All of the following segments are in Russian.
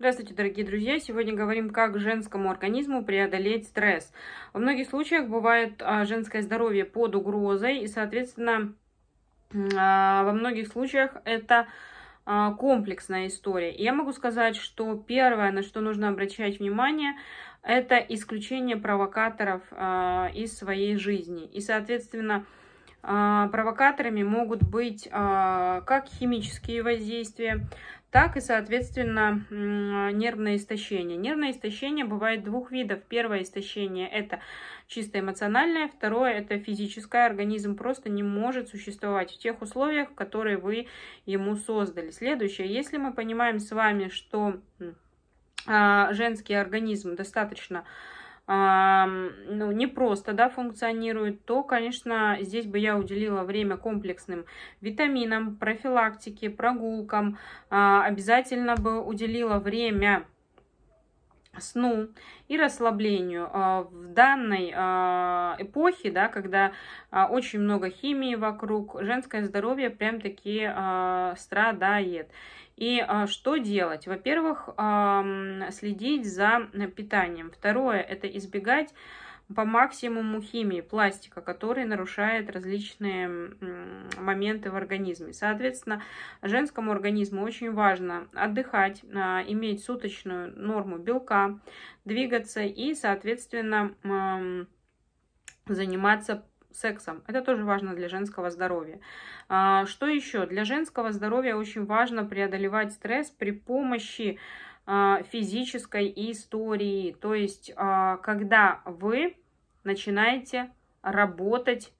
Здравствуйте, дорогие друзья! Сегодня говорим, как женскому организму преодолеть стресс. Во многих случаях бывает а, женское здоровье под угрозой, и, соответственно, а, во многих случаях это а, комплексная история. И я могу сказать, что первое, на что нужно обращать внимание, это исключение провокаторов из своей жизни. И, соответственно, а, провокаторами могут быть а, как химические воздействия, так и, соответственно, нервное истощение. Нервное истощение бывает двух видов. Первое истощение – это чисто эмоциональное, второе – это физическое. Организм просто не может существовать в тех условиях, которые вы ему создали. Следующее. Если мы понимаем с вами, что а, женский организм достаточно ну, не просто да, функционирует, то, конечно, здесь бы я уделила время комплексным витаминам, профилактике, прогулкам. А, обязательно бы уделила время сну и расслаблению. А, в данной а, эпохе, да, когда а, очень много химии вокруг, женское здоровье прям-таки страдает. И что делать? Во-первых, следить за э, питанием. Второе – это избегать по максимуму химии, пластика, который нарушает различные моменты в организме. Соответственно, женскому организму очень важно отдыхать, а, иметь суточную норму белка, двигаться и, соответственно, заниматься сексом. Это тоже важно для женского здоровья. А, что еще? Для женского здоровья очень важно преодолевать стресс при помощи а, физической истории. То есть, а, когда вы начинаете работать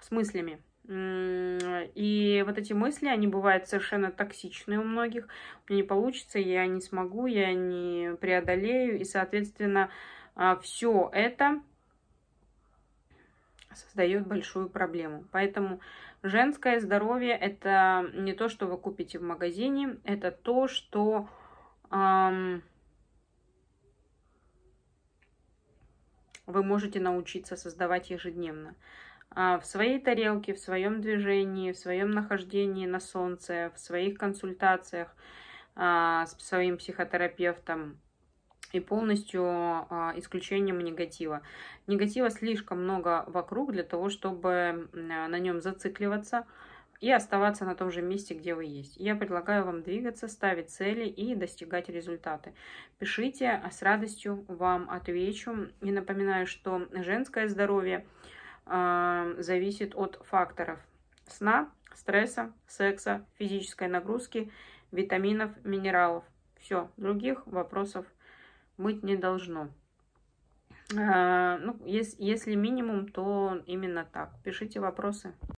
с мыслями. И вот эти мысли, они бывают совершенно токсичные у многих. У меня не получится, я не смогу, я не преодолею. И, соответственно, а, все это создает большую проблему. Поэтому женское здоровье это не то, что вы купите в магазине, это то, что эм, вы можете научиться создавать ежедневно. А в своей тарелке, в своем движении, в своем нахождении на солнце, в своих консультациях а, с своим психотерапевтом, и полностью а, исключением негатива. Негатива слишком много вокруг для того, чтобы на нем зацикливаться и оставаться на том же месте, где вы есть. Я предлагаю вам двигаться, ставить цели и достигать результаты. Пишите, а с радостью вам отвечу. И напоминаю, что женское здоровье а, зависит от факторов сна, стресса, секса, физической нагрузки, витаминов, минералов. Все, других вопросов быть не должно. А, ну, если минимум, то именно так. Пишите вопросы.